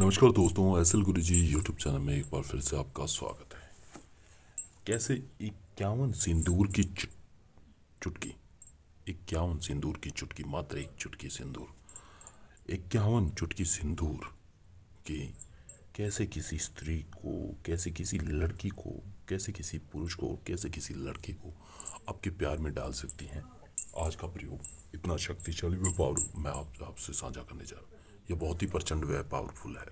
नमस्कार दोस्तों एल गुरु जी यूट्यूब चैनल में एक बार फिर से आपका स्वागत है कैसे इक्यावन सिंदूर की चुट, चुटकी इक्यावन सिंदूर की चुटकी मात्र एक चुटकी सिंदूर इक्यावन चुटकी सिंदूर की कैसे किसी स्त्री को कैसे किसी लड़की को कैसे किसी पुरुष को कैसे किसी लड़की को आपके प्यार में डाल सकती हैं आज का प्रयोग इतना शक्तिशाली व्यवहार मैं आप आपसे साझा करने जा रहा हूँ यह बहुत ही प्रचंड व पावरफुल है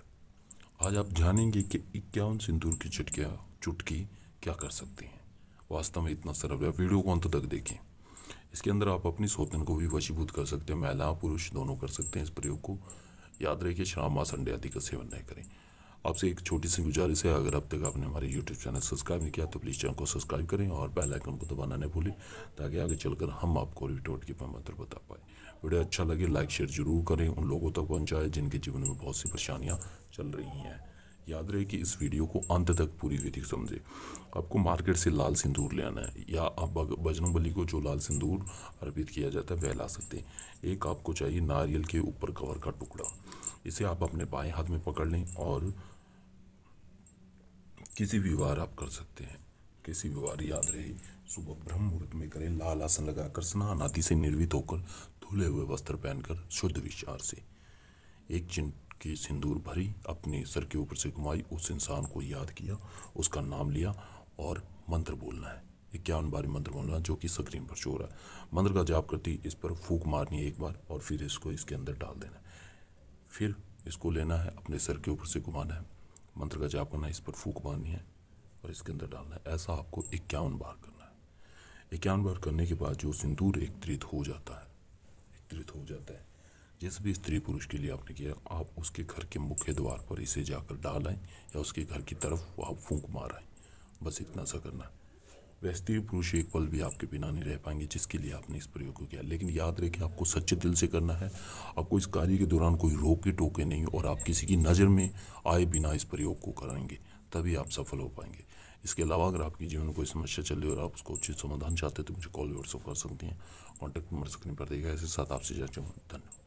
आज आप जानेंगे कि इक्यावन सिंदूर की चुटकियाँ चुटकी क्या कर सकती हैं वास्तव में इतना सरल है वीडियो को अंत तक देखें इसके अंदर आप अपनी सोतन को भी वशीभूत कर सकते हैं महिला पुरुष दोनों कर सकते हैं इस प्रयोग को याद रहे कि शराब मांस अंडे आदि का सेवन नहीं करें आपसे एक छोटी सी गुजारिश है अगर अब तक आपने हमारे यूट्यूब चैनल सब्सक्राइब नहीं किया तो प्लीज़ चैनल को सब्सक्राइब करें और बेल आइकन को दबाना नहीं भूलें ताकि आगे चलकर हम आपको रिटोर्ट की पामंत्र बता वीडियो अच्छा लगे लाइक शेयर जरूर करें उन लोगों तक पहुँचाएं जिनके जीवन में बहुत सी परेशानियाँ चल रही हैं याद रहे कि इस वीडियो को अंत तक पूरी विधि समझे आपको मार्केट से लाल सिंदूर ले आना है या आप बजरंग बली को जो लाल सिंदूर अर्पित किया जाता है वह ला सकते हैं एक आपको चाहिए नारियल के ऊपर कवर का टुकड़ा इसे आप अपने बाएं हाथ में पकड़ लें और किसी भी वार आप कर सकते हैं किसी भी वार याद रहे सुबह ब्रह्म मुहूर्त में करें लाल आसन लगाकर स्नान आदि से निर्वित होकर धुले हुए वस्त्र पहनकर शुद्ध विचार से एक चिन की सिंदूर भरी अपने सर के ऊपर से घुमाई उस इंसान को याद किया उसका नाम लिया और मंत्र बोलना है इक्यावन बार मंत्र बोलना जो कि स्क्रीन पर चोर है मंत्र का जाप करती इस पर फूक मारनी है एक बार और फिर इसको इसके अंदर डाल देना है फिर इसको लेना है अपने सर के ऊपर से घुमाना है मंत्र का जाप करना है इस पर फूक मारनी है और इसके अंदर डालना है ऐसा आपको इक्यावन बार करना है इक्यावन बार करने के बाद जो सिंदूर एकत्रित हो जाता है एकत्रित हो जाता है जिस भी स्त्री पुरुष के लिए आपने किया आप उसके घर के मुख्य द्वार पर इसे जाकर डाल या उसके घर की तरफ आप फूंक मार आएँ बस इतना सा करना वह स्त्री पुरुष एक पल भी आपके बिना नहीं रह पाएंगे जिसके लिए आपने इस प्रयोग को किया लेकिन याद रहे कि आपको सच्चे दिल से करना है आपको इस कार्य के दौरान कोई रोके टोके नहीं और आप किसी की नज़र में आए बिना इस प्रयोग को करेंगे तभी आप सफल हो पाएंगे इसके अलावा अगर आपकी जीवन में कोई समस्या चल रही है और आप उसको उचित समाधान चाहते हैं तो मुझे कॉल व्हाट्सअप कर सकती हैं कॉन्टैक्ट नंबर स्क्रीन पर देगा इसके साथ आपसे जाऊँगा धन्यवाद